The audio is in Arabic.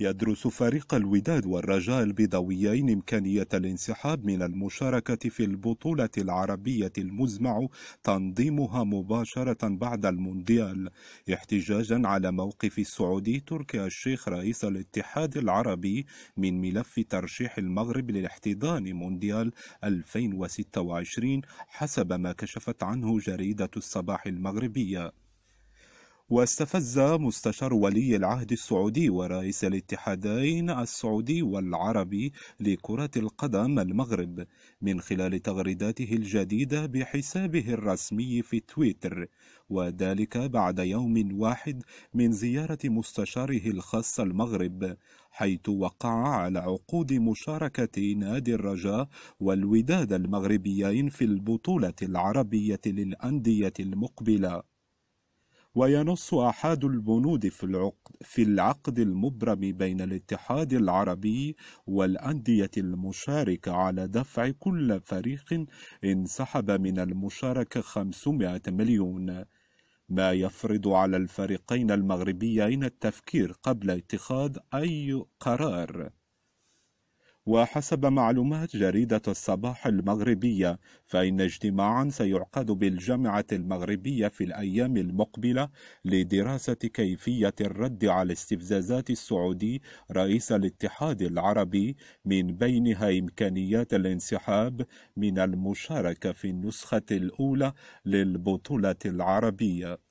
يدرس فريق الوداد والرجاء البيضاويين إمكانية الانسحاب من المشاركة في البطولة العربية المزمع تنظيمها مباشرة بعد المونديال احتجاجا على موقف السعودي تركي الشيخ رئيس الاتحاد العربي من ملف ترشيح المغرب للاحتضان مونديال 2026 حسب ما كشفت عنه جريدة الصباح المغربية واستفز مستشار ولي العهد السعودي ورئيس الاتحادين السعودي والعربي لكرة القدم المغرب من خلال تغريداته الجديدة بحسابه الرسمي في تويتر وذلك بعد يوم واحد من زيارة مستشاره الخاص المغرب حيث وقع على عقود مشاركة نادي الرجاء والوداد المغربيين في البطولة العربية للأندية المقبلة وينص أحد البنود في العقد في العقد المبرم بين الاتحاد العربي والأندية المشاركة على دفع كل فريق انسحب من المشاركة 500 مليون ما يفرض على الفريقين المغربيين التفكير قبل اتخاذ أي قرار وحسب معلومات جريدة الصباح المغربية فإن اجتماعا سيعقد بالجامعة المغربية في الأيام المقبلة لدراسة كيفية الرد على استفزازات السعودي رئيس الاتحاد العربي من بينها إمكانيات الانسحاب من المشاركة في النسخة الأولى للبطولة العربية